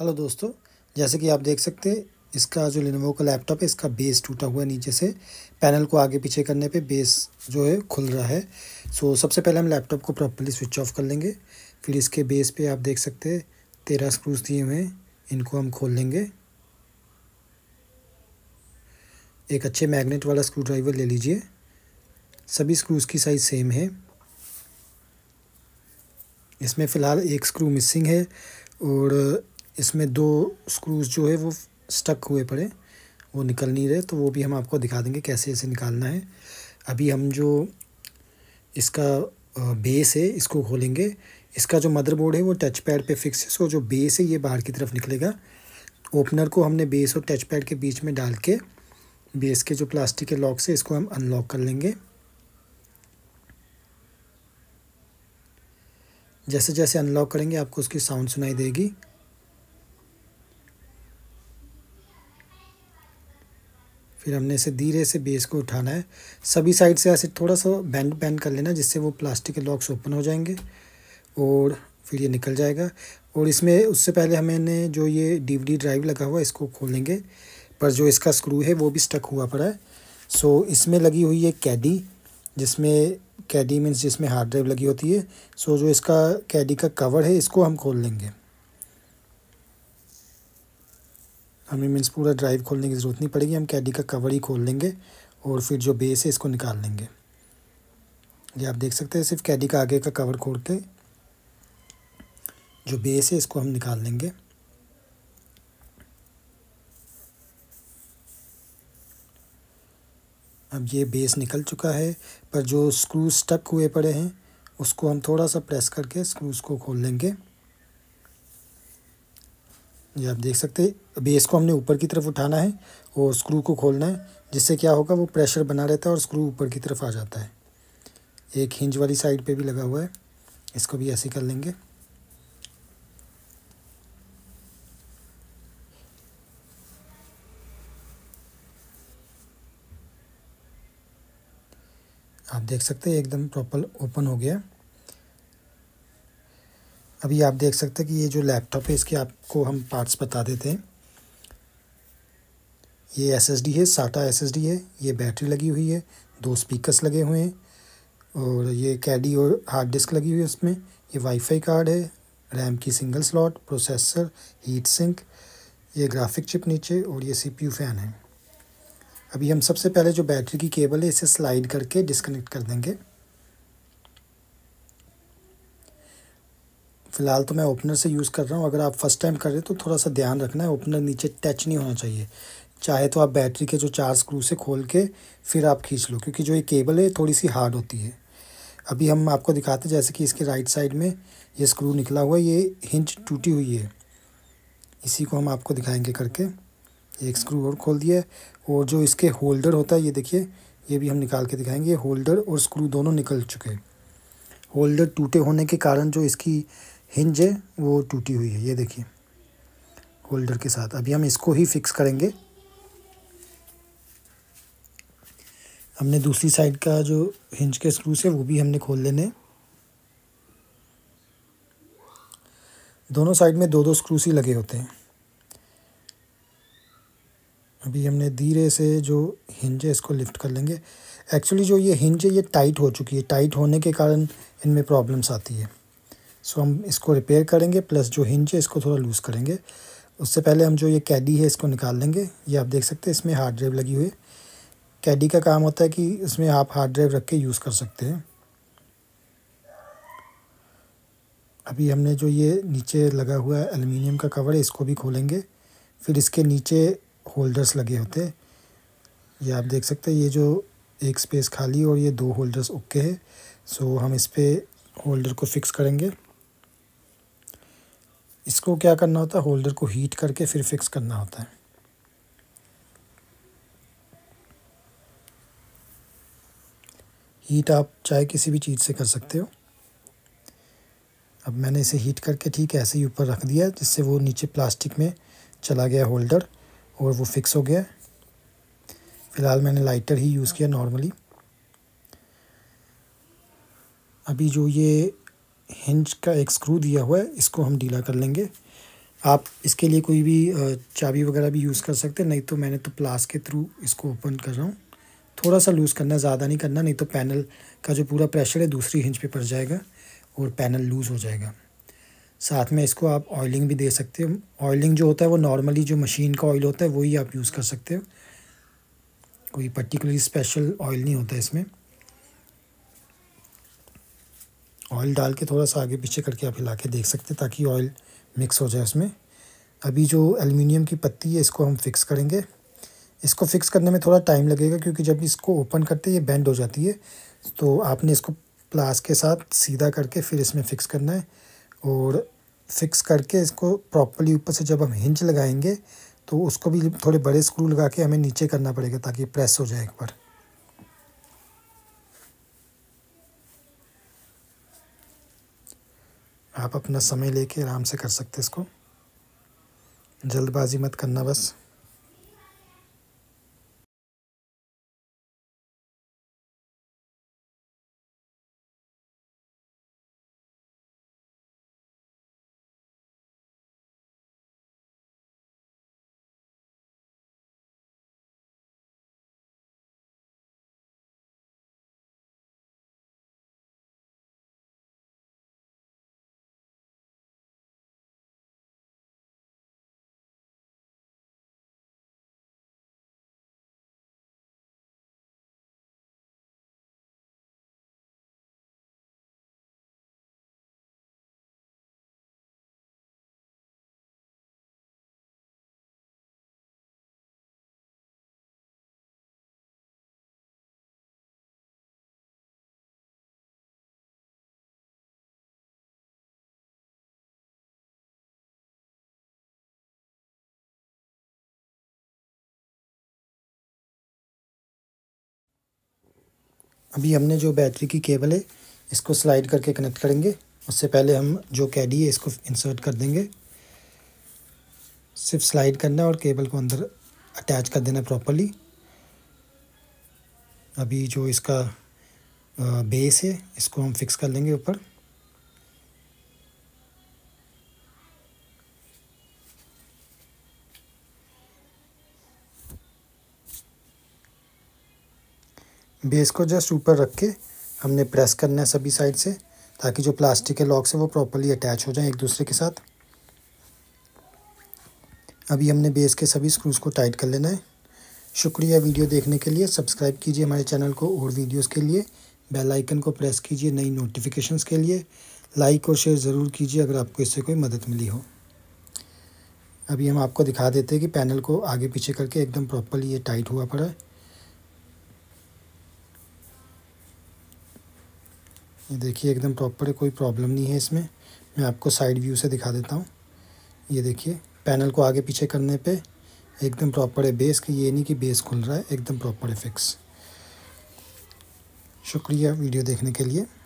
hello दोस्तों जैसे कि आप देख सकते इसका जो लिनोवो का लैपटॉप है इसका बेस टूटा हुआ है नीचे से पैनल को आगे पीछे करने पे बेस जो है खुल रहा है सो सबसे पहले हम लैपटॉप को प्रॉपरली स्विच ऑफ कर लेंगे फिर इसके बेस पे आप देख सकते हैं तेरह स्क्रूज दिए हुए हैं इनको हम खोल लेंगे एक अच्छे मैगनेट वाला स्क्रू ड्राइवर ले लीजिए सभी स्क्रूज़ की साइज़ सेम है इसमें फ़िलहाल एक स्क्रू मिसिंग है और इसमें दो स्क्रूज जो है वो स्टक हुए पड़े वो निकल नहीं रहे तो वो भी हम आपको दिखा देंगे कैसे इसे निकालना है अभी हम जो इसका बेस है इसको खोलेंगे इसका जो मदरबोर्ड है वो टच पैड पर फिक्स है सो जो बेस है ये बाहर की तरफ निकलेगा ओपनर को हमने बेस और टच पैड के बीच में डाल के बेस के जो प्लास्टिक के लॉक से इसको हम अनलॉक कर लेंगे जैसे जैसे अनलॉक करेंगे आपको उसकी साउंड सुनाई देगी फिर हमने इसे धीरे से बेस को उठाना है सभी साइड से ऐसे थोड़ा सा बैंड बैंड कर लेना जिससे वो प्लास्टिक के लॉक्स ओपन हो जाएंगे और फिर ये निकल जाएगा और इसमें उससे पहले हमने जो ये डी ड्राइव लगा हुआ है इसको खोलेंगे पर जो इसका स्क्रू है वो भी स्टक हुआ पड़ा है सो इसमें लगी हुई है कैडी जिसमें कैडी मीन्स जिसमें हार्ड ड्राइव लगी होती है सो जो इसका कैडी का कवर है इसको हम खोल लेंगे हमें मीन्स पूरा ड्राइव खोलने की ज़रूरत नहीं पड़ेगी हम कैडी का कवर ही खोल लेंगे और फिर जो बेस है इसको निकाल लेंगे ये आप देख सकते हैं सिर्फ कैडी का आगे का कवर खोल के जो बेस है इसको हम निकाल लेंगे अब ये बेस निकल चुका है पर जो स्क्रू स्टक हुए पड़े हैं उसको हम थोड़ा सा प्रेस करके स्क्रूज़ को खोल लेंगे ये आप देख सकते हैं बेस को हमने ऊपर की तरफ उठाना है और स्क्रू को खोलना है जिससे क्या होगा वो प्रेशर बना रहता है और स्क्रू ऊपर की तरफ आ जाता है एक हिंज वाली साइड पे भी लगा हुआ है इसको भी ऐसे कर लेंगे आप देख सकते हैं एकदम प्रॉपर ओपन हो गया अभी आप देख सकते हैं कि ये जो लैपटॉप है इसके आपको हम पार्ट्स बता देते हैं ये एसएसडी है साटा एसएसडी है ये बैटरी लगी हुई है दो स्पीकर्स लगे हुए हैं और ये कैडी और हार्ड डिस्क लगी हुई है उसमें ये वाईफाई कार्ड है रैम की single slot processor heat sink ये ग्राफिक चिप नीचे और ये यू फ़ैन है अभी हम सबसे पहले जो बैटरी की केबल है इसे स्लाइड करके डिस्कनेक्ट कर देंगे फ़िलहाल तो मैं ओपनर से यूज़ कर रहा हूँ अगर आप फर्स्ट टाइम कर रहे तो थोड़ा सा ध्यान रखना है ओपनर नीचे टच नहीं होना चाहिए चाहे तो आप बैटरी के जो चार स्क्रू से खोल के फिर आप खींच लो क्योंकि जो ये केबल है थोड़ी सी हार्ड होती है अभी हम आपको दिखाते जैसे कि इसके राइट साइड में ये स्क्रू निकला हुआ है ये हिंच टूटी हुई है इसी को हम आपको दिखाएंगे करके एक स्क्रू और खोल दिया और जो इसके होल्डर होता है ये देखिए ये भी हम निकाल के दिखाएंगे होल्डर और स्क्रू दोनों निकल चुके हैं होल्डर टूटे होने के कारण जो इसकी हिंज है वो टूटी हुई है ये देखिए होल्डर के साथ अभी हम इसको ही फिक्स करेंगे हमने दूसरी साइड का जो हिंज के स्क्रू है वो भी हमने खोल लेने दोनों साइड में दो दो स्क्रूस ही लगे होते हैं अभी हमने धीरे से जो हिंज है इसको लिफ्ट कर लेंगे एक्चुअली जो ये हिंज है ये टाइट हो चुकी है टाइट होने के कारण इनमें प्रॉब्लम्स आती है सो हम इसको रिपेयर करेंगे प्लस जो हिंज है इसको थोड़ा लूज़ करेंगे उससे पहले हम जो ये कैडी है इसको निकाल लेंगे ये आप देख सकते हैं इसमें हार्ड ड्राइव लगी हुई है कैडी का काम होता है कि इसमें आप हार्ड ड्राइव रख के यूज़ कर सकते हैं अभी हमने जो ये नीचे लगा हुआ है एलुमिनियम का कवर है इसको भी खोलेंगे फिर इसके नीचे होल्डर्स लगे होते हैं ये आप देख सकते हैं ये जो एक स्पेस खाली और ये दो होल्डर्स ओके है सो हम इस पर होल्डर को फिक्स करेंगे इसको क्या करना होता है होल्डर को हीट करके फिर फिक्स करना होता है हीट आप चाहे किसी भी चीज़ से कर सकते हो अब मैंने इसे हीट करके ठीक ऐसे ही ऊपर रख दिया जिससे वो नीचे प्लास्टिक में चला गया होल्डर और वो फिक्स हो गया फ़िलहाल मैंने लाइटर ही यूज़ किया नॉर्मली अभी जो ये हिंज का एक स्क्रू दिया हुआ है इसको हम ढीला कर लेंगे आप इसके लिए कोई भी चाबी वगैरह भी यूज़ कर सकते हैं नहीं तो मैंने तो प्लास के थ्रू इसको ओपन कर रहा हूँ थोड़ा सा लूज़ करना ज़्यादा नहीं करना नहीं तो पैनल का जो पूरा प्रेशर है दूसरी हिंज पे पड़ जाएगा और पैनल लूज़ हो जाएगा साथ में इसको आप ऑयलिंग भी दे सकते हो ऑयलिंग जो होता है वो नॉर्मली जो मशीन का ऑयल होता है वही आप यूज़ कर सकते हो कोई पर्टिकुलरली स्पेशल ऑयल नहीं होता इसमें ऑयल डाल के थोड़ा सा आगे पीछे करके आप हिला के देख सकते हैं ताकि ऑयल मिक्स हो जाए उसमें अभी जो एल्युमिनियम की पत्ती है इसको हम फिक्स करेंगे इसको फिक्स करने में थोड़ा टाइम लगेगा क्योंकि जब इसको ओपन करते ये बैंड हो जाती है तो आपने इसको प्लास के साथ सीधा करके फिर इसमें फ़िक्स करना है और फिक्स करके इसको प्रॉपरली ऊपर से जब हम हिंच लगाएंगे तो उसको भी थोड़े बड़े स्क्रू लगा के हमें नीचे करना पड़ेगा ताकि प्रेस हो जाए एक बार आप अपना समय लेके आराम से कर सकते इसको जल्दबाजी मत करना बस अभी हमने जो बैटरी की केबल है इसको स्लाइड करके कनेक्ट करेंगे उससे पहले हम जो कैडी है इसको इंसर्ट कर देंगे सिर्फ स्लाइड करना और केबल को अंदर अटैच कर देना प्रॉपरली अभी जो इसका बेस है इसको हम फिक्स कर लेंगे ऊपर बेस को जस्ट ऊपर रख के हमने प्रेस करना है सभी साइड से ताकि जो प्लास्टिक के लॉक्स हैं वो प्रॉपरली अटैच हो जाएं एक दूसरे के साथ अभी हमने बेस के सभी स्क्रूज़ को टाइट कर लेना है शुक्रिया वीडियो देखने के लिए सब्सक्राइब कीजिए हमारे चैनल को और वीडियोस के लिए बेल आइकन को प्रेस कीजिए नई नोटिफिकेशंस के लिए लाइक और शेयर ज़रूर कीजिए अगर आपको इससे कोई मदद मिली हो अभी हम आपको दिखा देते हैं कि पैनल को आगे पीछे करके एकदम प्रॉपरली ये टाइट हुआ पड़ा है ये देखिए एकदम प्रॉपर है कोई प्रॉब्लम नहीं है इसमें मैं आपको साइड व्यू से दिखा देता हूँ ये देखिए पैनल को आगे पीछे करने पे एकदम प्रॉपर है बेस की ये नहीं कि बेस खुल रहा है एकदम प्रॉपर है फिक्स शुक्रिया वीडियो देखने के लिए